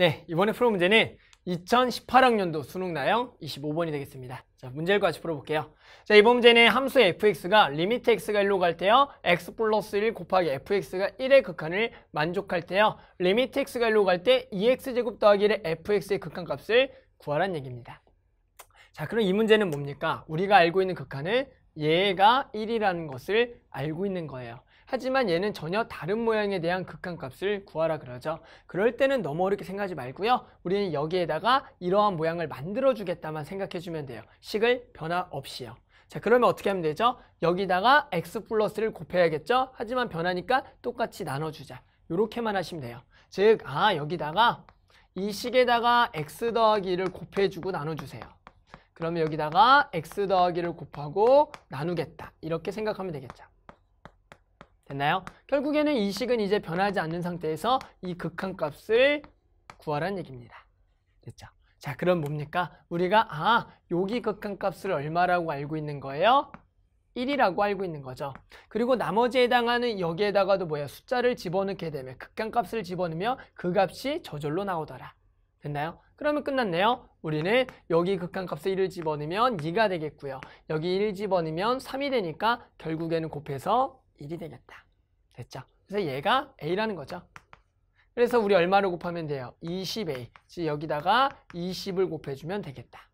네, 이번에 풀어 문제는 2018학년도 수능 나형 25번이 되겠습니다. 자, 문제를 같이 풀어볼게요. 자, 이번 문제는 함수 fx가 리미트 x가 1로 갈 때요. x 플러스 1 곱하기 fx가 1의 극한을 만족할 때요. 리미트 x가 1로 갈 때 2x제곱 e 더하기 1의 fx의 극한값을 구하란 얘기입니다. 자, 그럼 이 문제는 뭡니까? 우리가 알고 있는 극한을 얘가 1이라는 것을 알고 있는 거예요. 하지만 얘는 전혀 다른 모양에 대한 극한값을 구하라 그러죠. 그럴 때는 너무 어렵게 생각하지 말고요. 우리는 여기에다가 이러한 모양을 만들어주겠다만 생각해주면 돼요. 식을 변화 없이요. 자 그러면 어떻게 하면 되죠? 여기다가 x 플러스를 곱해야겠죠? 하지만 변하니까 똑같이 나눠주자. 이렇게만 하시면 돼요. 즉, 아 여기다가 이 식에다가 x 더하기를 곱해주고 나눠주세요. 그러면 여기다가 x 더하기를 곱하고 나누겠다. 이렇게 생각하면 되겠죠. 됐나요? 결국에는 이 식은 이제 변하지 않는 상태에서 이 극한값을 구하라는 얘기입니다. 됐죠? 자, 그럼 뭡니까? 우리가 아, 여기 극한값을 얼마라고 알고 있는 거예요? 1이라고 알고 있는 거죠. 그리고 나머지에 해당하는 여기에다가도 뭐야 숫자를 집어넣게 되면 극한값을 집어넣으면그 값이 저절로 나오더라. 됐나요? 그러면 끝났네요. 우리는 여기 극한값에 1을 집어넣으면 2가 되겠고요. 여기 1을 집어넣으면 3이 되니까 결국에는 곱해서 1이 되겠다. 됐죠? 그래서 얘가 A라는 거죠. 그래서 우리 얼마를 곱하면 돼요? 20A. 즉 여기다가 20을 곱해주면 되겠다.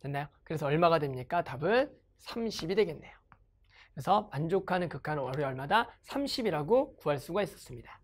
됐나요? 그래서 얼마가 됩니까? 답은 30이 되겠네요. 그래서 만족하는 극한 월이 얼마다? 30이라고 구할 수가 있었습니다.